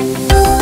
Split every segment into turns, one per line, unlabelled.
you.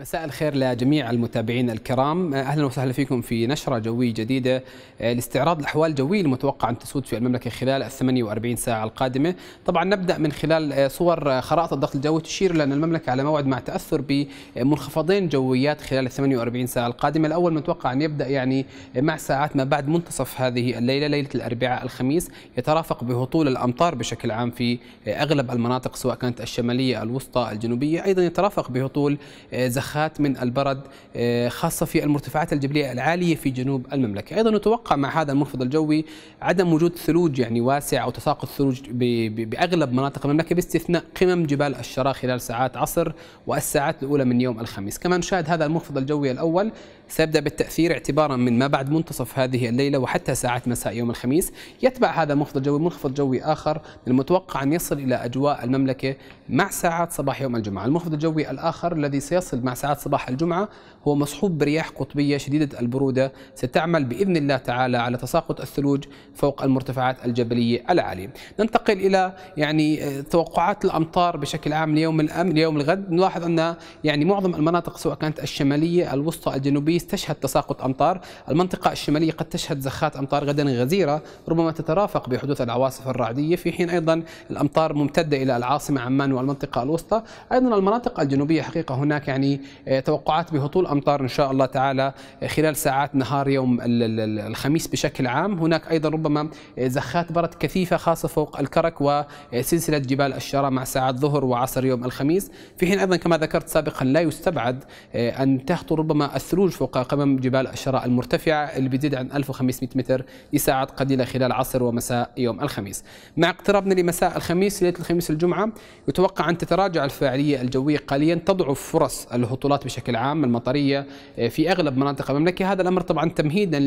مساء الخير لجميع المتابعين الكرام اهلا وسهلا فيكم في نشره جويه جديده آه، لاستعراض الاحوال الجويه المتوقع ان تسود في المملكه خلال ال 48 ساعه القادمه طبعا نبدا من خلال آه، صور آه، خرائط الضغط الجوي تشير الى ان المملكه على موعد مع تاثر بمنخفضين جويات خلال ال 48 ساعه القادمه الاول متوقع ان يبدا يعني مع ساعات ما بعد منتصف هذه الليله ليله الاربعاء الخميس يترافق بهطول الامطار بشكل عام في اغلب المناطق سواء كانت الشماليه الوسطى الجنوبيه ايضا يترافق بهطول زخ البخات من البرد آه، خاصة في المرتفعات الجبلية العالية في جنوب المملكة أيضا نتوقع مع هذا المنخفض الجوي عدم وجود ثلوج يعني واسع أو تساقط ثلوج بأغلب مناطق المملكة باستثناء قمم جبال الشراء خلال ساعات عصر والساعات الأولى من يوم الخميس كما نشاهد هذا المنخفض الجوي الأول سيبدأ بالتأثير اعتبارا من ما بعد منتصف هذه الليلة وحتى ساعات مساء يوم الخميس يتبع هذا منخفض جوي منخفض جوي آخر من المتوقع أن يصل إلى أجواء المملكة مع ساعات صباح يوم الجمعة المنخفض الجوي الآخر الذي سيصل مع ساعات صباح الجمعة هو مصحوب برياح قطبية شديدة البرودة ستعمل بإذن الله تعالى على تساقط الثلوج فوق المرتفعات الجبلية العالية ننتقل إلى يعني آه، توقعات الأمطار بشكل عام ليوم الأم ليوم الغد نلاحظ أن يعني معظم المناطق سواء كانت الشمالية الوسطى الجنوبية الخميس تشهد تساقط أمطار المنطقة الشمالية قد تشهد زخات أمطار غدا غزيرة ربما تترافق بحدوث العواصف الرعدية في حين أيضا الأمطار ممتدة إلى العاصمة عمان والمنطقة الوسطى أيضا المناطق الجنوبية حقيقة هناك يعني آه، توقعات بهطول أمطار إن شاء الله تعالى آه، خلال ساعات نهار يوم الخميس بشكل عام هناك أيضا ربما آه، زخات برد كثيفة خاصة فوق الكرك وسلسلة جبال الشرى مع ساعات ظهر وعصر يوم الخميس في حين أيضا كما ذكرت سابقا لا يستبعد أن تهطل ربما الثلوج فوق فوق قمم جبال الشراء المرتفعة اللي بتزيد عن 1500 متر لساعات قليلة خلال عصر ومساء يوم الخميس مع اقترابنا لمساء الخميس ليلة الخميس الجمعة يتوقع أن تتراجع الفاعلية الجوية قليلا تضعف فرص الهطولات بشكل عام المطرية في أغلب مناطق المملكة هذا الأمر طبعا تمهيدا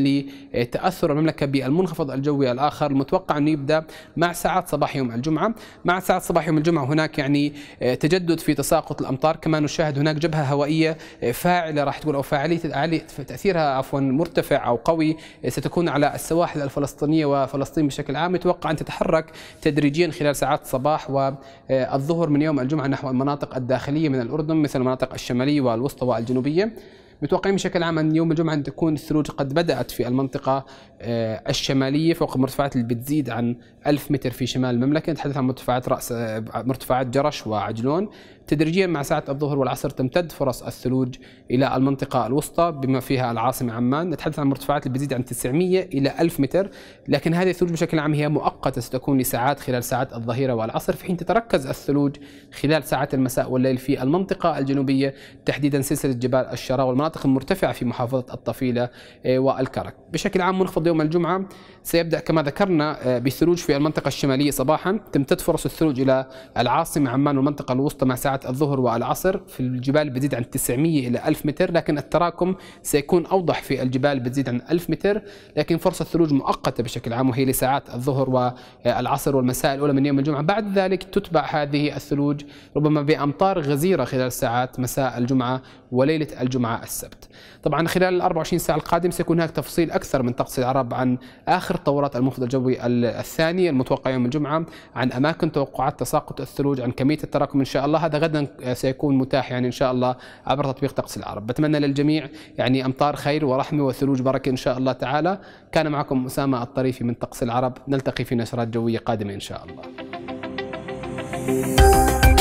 لتأثر المملكة بالمنخفض الجوي الآخر المتوقع أنه يبدأ مع ساعات صباح يوم الجمعة مع ساعات صباح يوم الجمعة هناك يعني تجدد في تساقط الأمطار كما نشاهد هناك جبهة هوائية فاعلة راح تقول أو فاعلية تأثيرها عفوا مرتفع أو قوي ستكون على السواحل الفلسطينية وفلسطين بشكل عام يتوقع أن تتحرك تدريجيا خلال ساعات الصباح والظهر من يوم الجمعة نحو المناطق الداخلية من الأردن مثل المناطق الشمالية والوسطى والجنوبية متوقعين بشكل عام ان يوم الجمعه ان تكون الثلوج قد بدات في المنطقه آه، الشماليه فوق المرتفعات اللي بتزيد عن 1000 متر في شمال المملكه نتحدث عن مرتفعات راس آه، مرتفعات جرش وعجلون تدريجيا مع ساعة الظهر والعصر تمتد فرص الثلوج إلى المنطقة الوسطى بما فيها العاصمة عمان نتحدث عن مرتفعات اللي بتزيد عن 900 إلى 1000 متر لكن هذه الثلوج بشكل عام هي مؤقتة ستكون لساعات خلال ساعات الظهيرة والعصر في حين تتركز الثلوج خلال ساعات المساء والليل في المنطقة الجنوبية تحديدا سلسلة جبال الشراء والمناطق المرتفعة في محافظة الطفيلة آه، والكرك بشكل عام منخفض يوم الجمعة سيبدأ كما ذكرنا آه، بثلوج في المنطقة الشمالية صباحا تمتد فرص الثلوج إلى العاصمة عمان والمنطقة الوسطى مع ساعات ساعة الظهر والعصر في الجبال بتزيد عن 900 إلى 1000 متر لكن التراكم سيكون أوضح في الجبال بتزيد عن 1000 متر لكن فرصة ثلوج مؤقتة بشكل عام وهي لساعات الظهر والعصر والمساء الأولى من يوم الجمعة بعد ذلك تتبع هذه الثلوج ربما بأمطار غزيرة خلال ساعات مساء الجمعة وليلة الجمعة السبت طبعا خلال ال 24 ساعة القادم سيكون هناك تفصيل أكثر من طقس العرب عن آخر تطورات المنخفض الجوي الثاني المتوقع يوم الجمعة عن أماكن توقعات تساقط الثلوج عن كمية التراكم إن شاء الله هذا غدا سيكون متاح يعني ان شاء الله عبر تطبيق طقس العرب بتمنى للجميع يعني امطار خير ورحمه وثلوج بركه ان شاء الله تعالى كان معكم اسامه الطريفي من طقس العرب نلتقي في نشرات جويه قادمه ان شاء الله